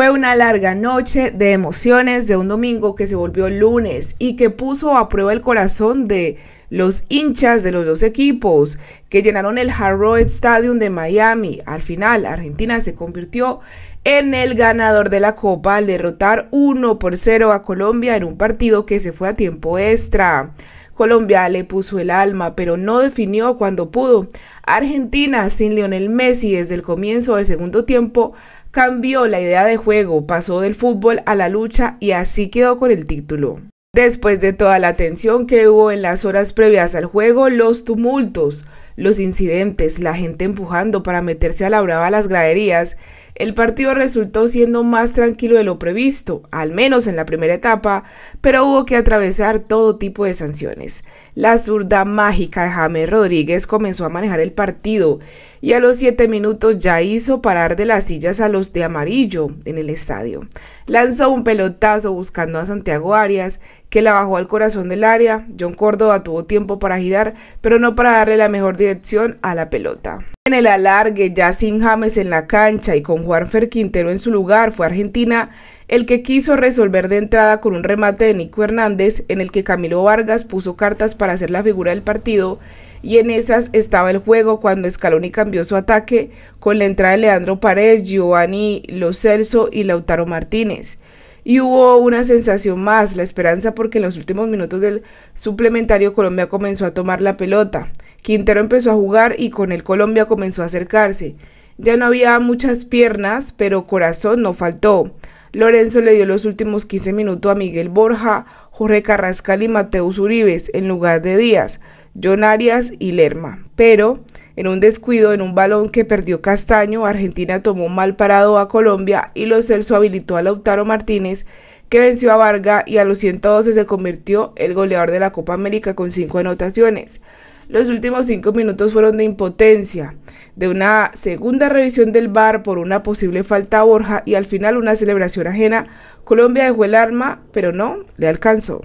Fue una larga noche de emociones de un domingo que se volvió lunes y que puso a prueba el corazón de los hinchas de los dos equipos que llenaron el Hard Stadium de Miami. Al final, Argentina se convirtió en el ganador de la Copa al derrotar 1 por 0 a Colombia en un partido que se fue a tiempo extra. Colombia le puso el alma, pero no definió cuando pudo. Argentina, sin Lionel Messi desde el comienzo del segundo tiempo, cambió la idea de juego, pasó del fútbol a la lucha y así quedó con el título. Después de toda la tensión que hubo en las horas previas al juego, los tumultos, los incidentes, la gente empujando para meterse a la brava a las graderías el partido resultó siendo más tranquilo de lo previsto, al menos en la primera etapa, pero hubo que atravesar todo tipo de sanciones. La zurda mágica de Jaime Rodríguez comenzó a manejar el partido y a los siete minutos ya hizo parar de las sillas a los de amarillo en el estadio. Lanzó un pelotazo buscando a Santiago Arias, que la bajó al corazón del área. John Córdoba tuvo tiempo para girar, pero no para darle la mejor dirección a la pelota. En el alargue, ya sin James en la cancha y con Juanfer Quintero en su lugar, fue Argentina el que quiso resolver de entrada con un remate de Nico Hernández, en el que Camilo Vargas puso cartas para hacer la figura del partido, y en esas estaba el juego cuando Scaloni cambió su ataque con la entrada de Leandro Paredes, Giovanni Lo Celso y Lautaro Martínez. Y hubo una sensación más, la esperanza porque en los últimos minutos del suplementario Colombia comenzó a tomar la pelota. Quintero empezó a jugar y con el Colombia comenzó a acercarse. Ya no había muchas piernas, pero corazón no faltó. Lorenzo le dio los últimos 15 minutos a Miguel Borja, Jorge Carrascal y Mateus Uribes en lugar de Díaz, John Arias y Lerma. Pero, en un descuido, en un balón que perdió Castaño, Argentina tomó mal parado a Colombia y los Celso habilitó a Lautaro Martínez, que venció a Varga y a los 112 se convirtió el goleador de la Copa América con 5 anotaciones. Los últimos cinco minutos fueron de impotencia, de una segunda revisión del bar por una posible falta a Borja y al final una celebración ajena. Colombia dejó el arma, pero no le alcanzó.